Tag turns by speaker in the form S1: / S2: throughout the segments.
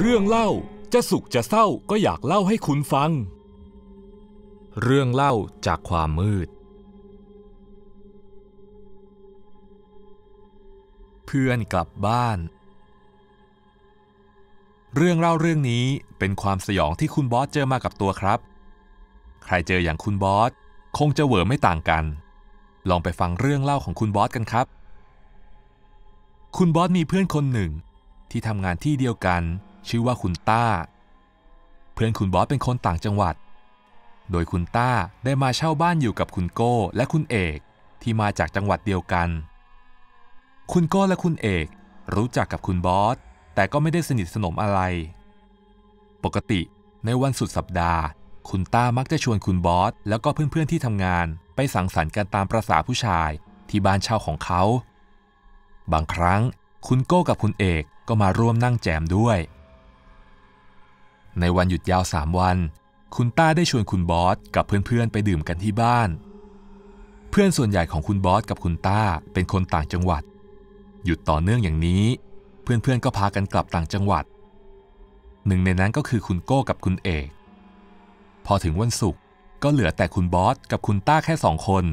S1: เรื่องเล่าจะสุขจะเศร้าก็อยากเล่าให้คุณฟัง เรื่องเล่าจากความมืด เพื่อนกลับบ้าน เรื่องเล่าเรื่องนี้เป็นความสยองที่คุณบอสเจอมากับตัวครับ ใครเจออย่างคุณบอสคงจะเหวอไม่ต่างกัน ลองไปฟังเรื่องเล่าของคุณบอสกันครับ คุณบอสมีเพื่อนคนหนึ่งที่ทำงานที่เดียวกันชื่อว่าคุณต้า เพื่อนคุณบอสเป็นคนต่างจังหวัด โดยคุณต้าได้มาเช่าบ้านอยู่กับคุณโก้และคุณเอกที่มาจากจังหวัดเดียวกัน คุณโก้และคุณเอกรู้จักกับคุณบอส แต่ก็ไม่ได้สนิทสนมอะไร ปกติในวันสุดสัปดาห์ คุณต้ามักจะชวนคุณบอส แล้วก็เพื่อนๆที่ทำงานไปสังสรรค์กันตามประษาผู้ชายที่บ้านเช่าของเขา บางครั้ง คุณโก้กับคุณเอกก็มาร่วมนั่งแจมด้วยในวันหยุดยาว3วัน คุณต้าได้ชวนคุณบอสกับเพื่อนๆ ไปดื่มกันที่บ้าน เพื่อนส่วนใหญ่ของคุณบอสกับคุณต้าเป็นคนต่างจังหวัด หยุดต่อเนื่องอย่างนี้ เพื่อนๆก็พากันกลับต่างจังหวัด หนึ่งในนั้นก็คือคุณโก้กับคุณเอก พอถึงวันศุกร์ก็เหลือแต่คุณบอสกับคุณต้าแค่สองคน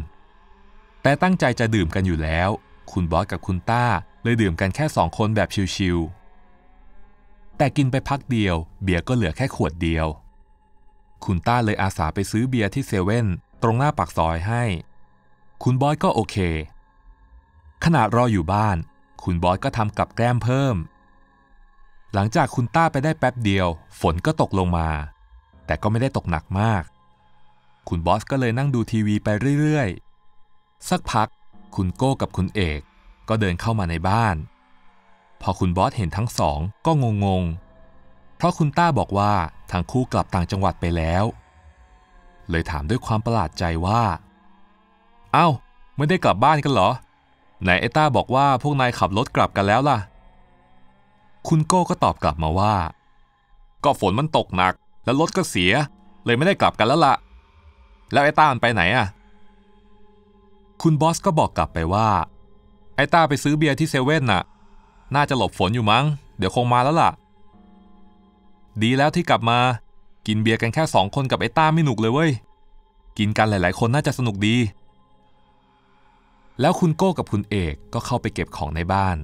S1: แต่ตั้งใจจะดื่มกันอยู่แล้ว คุณบอสกับคุณต้าเลยดื่มกันแค่สองคนแบบชิวๆแต่กินไปพักเดียวเบียร์ก็เหลือแค่ขวดเดียว คุณต้าเลยอาสาไปซื้อเบียร์ที่เซเว่นตรงหน้าปากซอยให้ คุณบอยก็โอเค ขณะรออยู่บ้าน คุณบอยก็ทำกับแกล้มเพิ่ม หลังจากคุณต้าไปได้แป๊บเดียว ฝนก็ตกลงมา แต่ก็ไม่ได้ตกหนักมาก คุณบอสก็เลยนั่งดูทีวีไปเรื่อย ๆ สักพัก คุณโก้กับคุณเอก ก็เดินเข้ามาในบ้านพอคุณบอสเห็นทั้งสองก็งงๆ เพราะคุณต้าบอกว่าทั้งคู่กลับต่างจังหวัดไปแล้ว เลยถามด้วยความประหลาดใจว่า เอา้า ไม่ได้กลับบ้านกันเหรอไหนไอ้ต้าบอกว่าพวกนายขับ รถกลับกันแล้วล่ะ คุณโก้ก็ตอบกลับมาว่า ก็ฝนมันตกหนัก แล้วรถก็เสีย เลยไม่ได้กลับกันแล้วละ่ะแล้วไอ้ต้ามันไปไหนอะ่ะคุณบอสก็บอกกลับไปว่า ไอ้ต้าไปซื้อเบียร์ที่เซเว่นน่ะน่าจะหลบฝนอยู่มั้ง เดี๋ยวคงมาแล้วล่ะ ดีแล้วที่กลับมา กินเบียร์กันแค่สองคนกับไอ้ต้าไม่หนุกเลยเว้ย กินกันหลายๆคนน่าจะสนุกดี แล้วคุณโก้กับคุณเอกก็เข้าไปเก็บของในบ้าน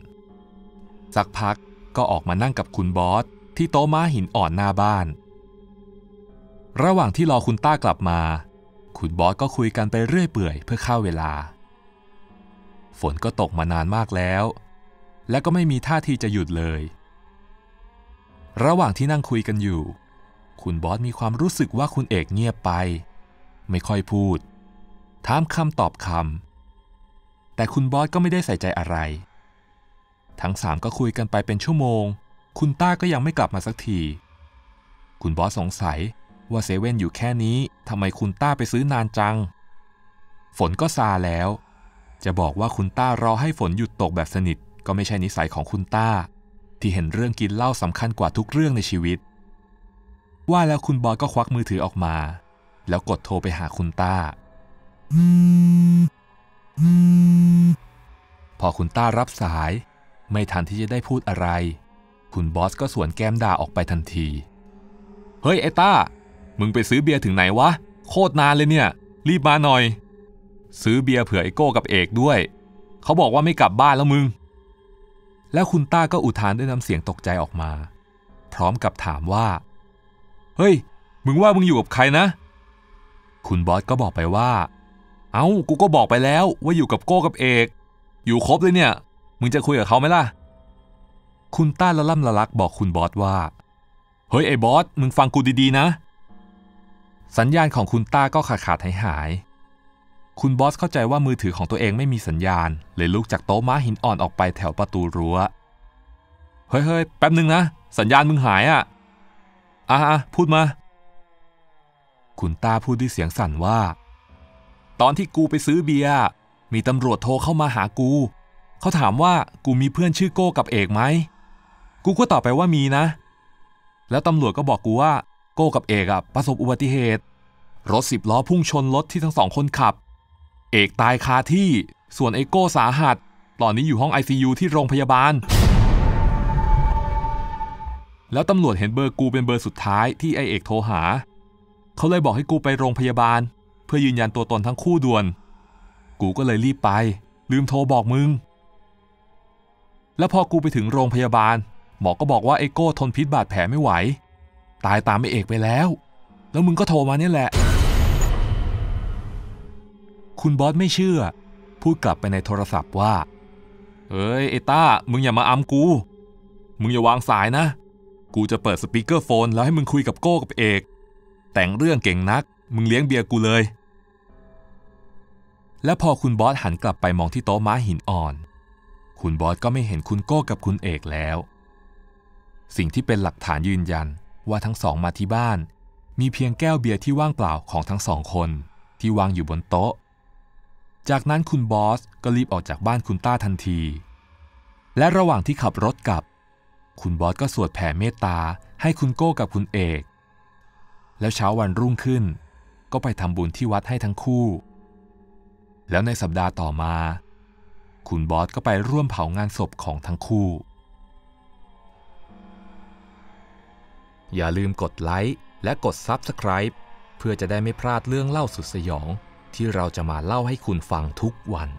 S1: สักพักก็ออกมานั่งกับคุณบอสที่โต๊ะม้าหินอ่อนหน้าบ้าน ระหว่างที่รอคุณต้ากลับมา คุณบอสก็คุยกันไปเรื่อยเปื่อยเพื่อฆ่าเวลา ฝนก็ตกมานานมากแล้วและก็ไม่มีท่าทีจะหยุดเลย ระหว่างที่นั่งคุยกันอยู่ คุณบอสมีความรู้สึกว่าคุณเอกเงียบไป ไม่ค่อยพูด ถามคำตอบคำ แต่คุณบอสก็ไม่ได้ใส่ใจอะไร ทั้งสามก็คุยกันไปเป็นชั่วโมง คุณต้าก็ยังไม่กลับมาสักที คุณบอสสงสัยว่าเซเว่นอยู่แค่นี้ทำไมคุณต้าไปซื้อนานจัง ฝนก็ซาแล้ว จะบอกว่าคุณต้ารอให้ฝนหยุดตกแบบสนิทก็ไม่ใช่นิสัยของคุณต้า ที่เห็นเรื่องกินเหล้าสำคัญกว่าทุกเรื่องในชีวิต ว่าแล้วคุณบอยก็ควักมือถือออกมา แล้วกดโทรไปหาคุณต้าพอคุณต้ารับสาย ไม่ทันที่จะได้พูดอะไร คุณบอสก็สวนแก้มด่าออกไปทันที เฮ้ย ไอ้ต้า มึงไปซื้อเบียร์ถึงไหนวะ โคตรนานเลยเนี่ย รีบมาหน่อย ซื้อเบียร์เผื่อไอโก้กับเอกด้วย เขาบอกว่าไม่กลับบ้านแล้วมึงแล้วคุณต้าก็อุทานด้วยน้ำเสียงตกใจออกมา พร้อมกับถามว่า เฮ้ย มึงว่ามึงอยู่กับใครนะ คุณบอสก็บอกไปว่า เอา้า กูก็บอกไปแล้วว่าอยู่กับโก้กับเอก อยู่ครบเลยเนี่ย มึงจะคุยกับเขาไหมล่ะ คุณต้าละล่ำละลักบอกคุณบอสว่า เฮ้ย ไอ้บอส มึงฟังกูดี ๆ นะ สัญญาณของคุณต้าก็ขาดหายหายคุณบอสเข้าใจว่ามือถือของตัวเองไม่มีสัญญาณ เลยลุกจากโต๊ะม้าหินอ่อนออกไปแถวประตูรั้วเฮ้ยเฮ้ยแป๊บหนึ่งนะ สัญญาณมึงหายอ่ะอ่ะพูดมา คุณตาพูดด้วยเสียงสั่นว่า ตอนที่กูไปซื้อเบียร์มีตำรวจโทรเข้ามาหากู เขาถามว่ากูมีเพื่อนชื่อโก้กับเอกไหม กูก็ตอบไปว่ามีนะ แล้วตำรวจก็บอกกูว่า โก้กับเอกอะประสบอุบัติเหตุรถสิบล้อพุ่งชนรถที่ทั้งสองคนขับเอกตายคาที่ ส่วนเอโก้สาหัส ตอนนี้อยู่ห้อง ICU ที่โรงพยาบาล แล้วตำรวจเห็นเบอร์กูเป็นเบอร์สุดท้ายที่ไอเอกโทรหา เขาเลยบอกให้กูไปโรงพยาบาล เพื่อยืนยันตัวตนทั้งคู่ด่วน กูก็เลยรีบไป ลืมโทรบอกมึง แล้วพอกูไปถึงโรงพยาบาลหมอก็บอกว่าเอโก้ทนพิษบาดแผลไม่ไหว ตายตามไอเอกไปแล้ว แล้วมึงก็โทรมาเนี่ยแหละคุณบอสไม่เชื่อ พูดกลับไปในโทรศัพท์ว่าเฮ้ยเอต้า มึงอย่ามาอำกู มึงอย่าวางสายนะ กูจะเปิดสปีกเกอร์โฟน แล้วให้มึงคุยกับโก้กับเอก แต่งเรื่องเก่งนัก มึงเลี้ยงเบียร์กูเลย และพอคุณบอสหันกลับไปมองที่โต๊ะม้าหินอ่อน คุณบอสก็ไม่เห็นคุณโก้กับคุณเอกแล้ว สิ่งที่เป็นหลักฐานยืนยันว่าทั้งสองมาที่บ้าน มีเพียงแก้วเบียร์ที่ว่างเปล่าของทั้งสองคนที่วางอยู่บนโต๊ะจากนั้นคุณบอสก็รีบออกจากบ้านคุณต้าทันที และระหว่างที่ขับรถกลับ คุณบอสก็สวดแผ่เมตตาให้คุณโก้กับคุณเอก แล้วเช้าวันรุ่งขึ้น ก็ไปทำบุญที่วัดให้ทั้งคู่ แล้วในสัปดาห์ต่อมา คุณบอสก็ไปร่วมเผางานศพของทั้งคู่ อย่าลืมกดไลค์และกด Subscribe เพื่อจะได้ไม่พลาดเรื่องเล่าสุดสยองที่เราจะมาเล่าให้คุณฟังทุกวัน